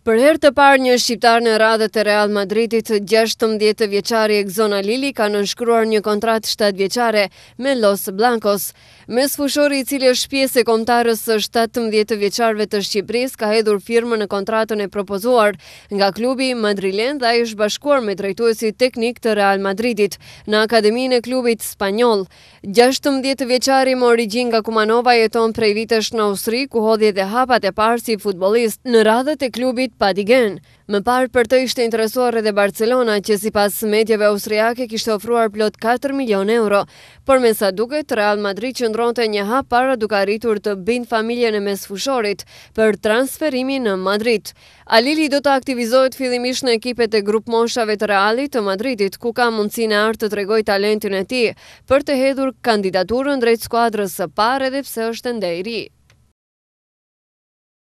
Për her të par një shqiptar në radhët e Real Madridit, 16 vjeqari e Gzona Lili ka nënshkruar një kontrat 7 vjeqare me Los Blancos. Mes fushori i cilë është pjesë e komtarës 17 vjeqarve të Shqipëris ka hedhur firme në kontratën e propozuar nga klubi Madrilen dhe a ishë bashkuar me drejtuesi teknik të Real Madridit në akademin e klubit Spanyol. 16 vjeqari më origin nga Kumanova jeton prej vitesh në Austri ku hodhje dhe hapat e parë si futbolist në radhët e klubit pa digen. Më parë për të ishte interesuar edhe Barcelona, që si pas medjeve austriake kishte ofruar plot 4 milion euro, por me sa duke të Real Madrid që ndronte një hap para duka rritur të bind familjen e mes fushorit për transferimi në Madrid. Alili do të aktivizohet fillimisht në ekipet e grup moshave të Realit të Madridit, ku ka mundësin e artë të tregoj talentin e ti për të hedhur kandidaturën drejt skuadrës së parë edhe pse është ndejri.